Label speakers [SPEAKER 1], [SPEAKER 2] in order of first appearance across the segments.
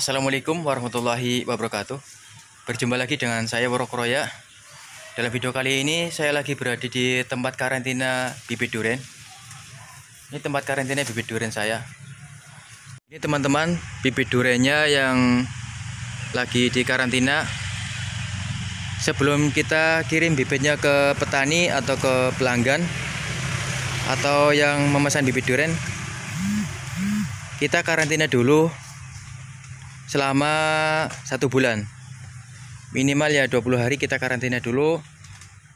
[SPEAKER 1] Assalamualaikum warahmatullahi wabarakatuh Berjumpa lagi dengan saya Warokroya Dalam video kali ini saya lagi berada di tempat karantina bibit durian Ini tempat karantina bibit durian saya Ini teman-teman bibit duriannya yang lagi di karantina Sebelum kita kirim bibitnya ke petani atau ke pelanggan Atau yang memesan bibit durian Kita karantina dulu selama satu bulan minimal ya 20 hari kita karantina dulu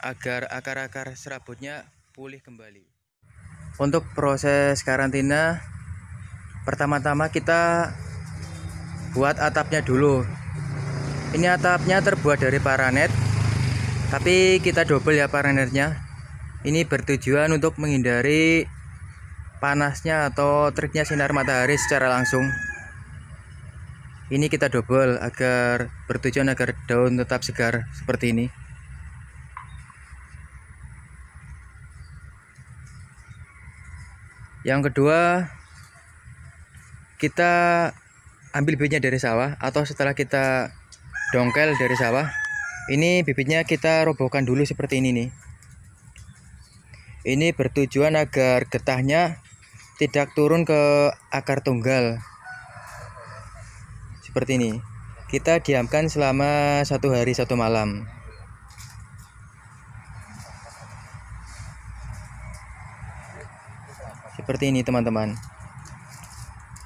[SPEAKER 1] agar akar-akar serabutnya pulih kembali untuk proses karantina pertama-tama kita buat atapnya dulu ini atapnya terbuat dari paranet tapi kita double ya paranetnya ini bertujuan untuk menghindari panasnya atau triknya sinar matahari secara langsung ini kita double agar bertujuan agar daun tetap segar seperti ini yang kedua kita ambil bibitnya dari sawah atau setelah kita dongkel dari sawah ini bibitnya kita robohkan dulu seperti ini nih ini bertujuan agar getahnya tidak turun ke akar tunggal seperti ini kita diamkan selama satu hari satu malam seperti ini teman-teman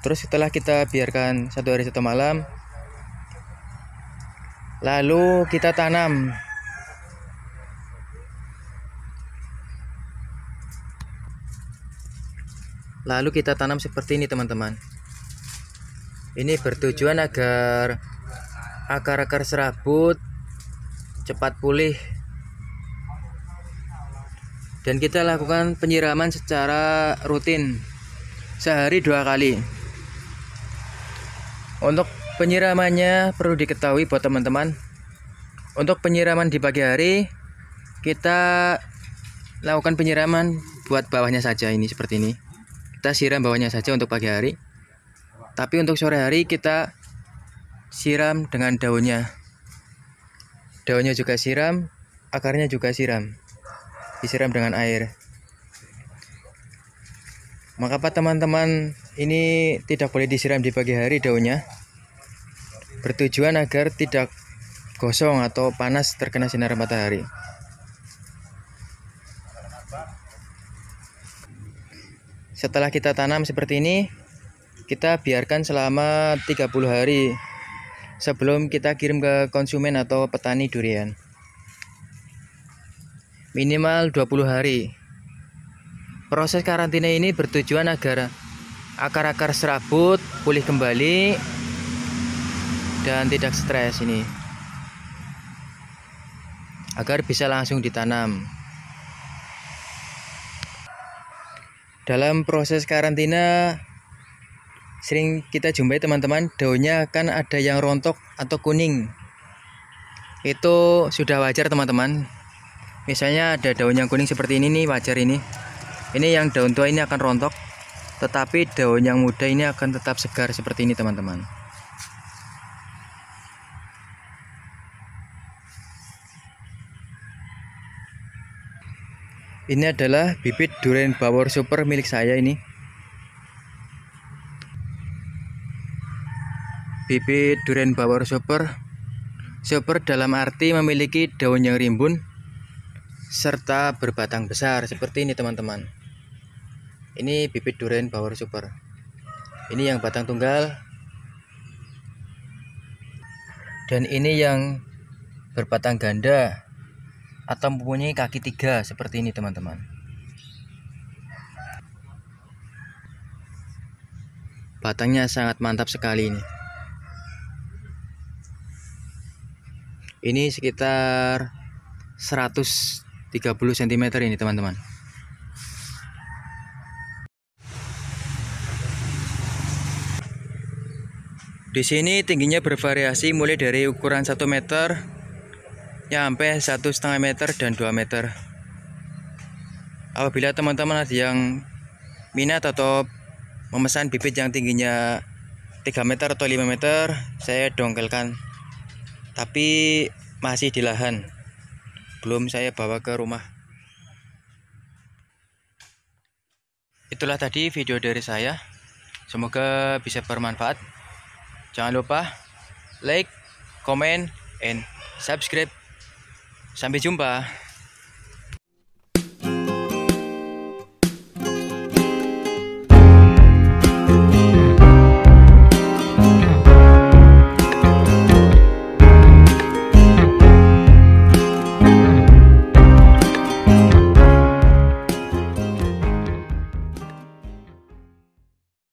[SPEAKER 1] terus setelah kita biarkan satu hari satu malam lalu kita tanam lalu kita tanam seperti ini teman-teman ini bertujuan agar akar-akar serabut cepat pulih dan kita lakukan penyiraman secara rutin sehari dua kali untuk penyiramannya perlu diketahui buat teman-teman untuk penyiraman di pagi hari kita lakukan penyiraman buat bawahnya saja ini seperti ini kita siram bawahnya saja untuk pagi hari tapi untuk sore hari kita siram dengan daunnya. Daunnya juga siram, akarnya juga siram. Disiram dengan air. Mengapa teman-teman ini tidak boleh disiram di pagi hari daunnya. Bertujuan agar tidak gosong atau panas terkena sinar matahari. Setelah kita tanam seperti ini, kita biarkan selama 30 hari sebelum kita kirim ke konsumen atau petani durian minimal 20 hari proses karantina ini bertujuan agar akar-akar serabut pulih kembali dan tidak stres ini agar bisa langsung ditanam dalam proses karantina sering kita jumpai teman-teman daunnya kan ada yang rontok atau kuning itu sudah wajar teman-teman misalnya ada daun yang kuning seperti ini nih wajar ini ini yang daun tua ini akan rontok tetapi daun yang muda ini akan tetap segar seperti ini teman-teman ini adalah bibit durian bawor super milik saya ini bibit durian bawor super super dalam arti memiliki daun yang rimbun serta berbatang besar seperti ini teman-teman ini bibit durian bawor super ini yang batang tunggal dan ini yang berbatang ganda atau mempunyai kaki tiga seperti ini teman-teman batangnya sangat mantap sekali ini ini sekitar 130 cm ini teman-teman di sini tingginya bervariasi mulai dari ukuran 1 meter sampai satu setengah meter dan 2 meter apabila teman-teman ada yang minat atau memesan bibit yang tingginya 3 meter atau 5 meter saya dongkelkan tapi masih di lahan belum saya bawa ke rumah itulah tadi video dari saya semoga bisa bermanfaat jangan lupa like comment and subscribe sampai jumpa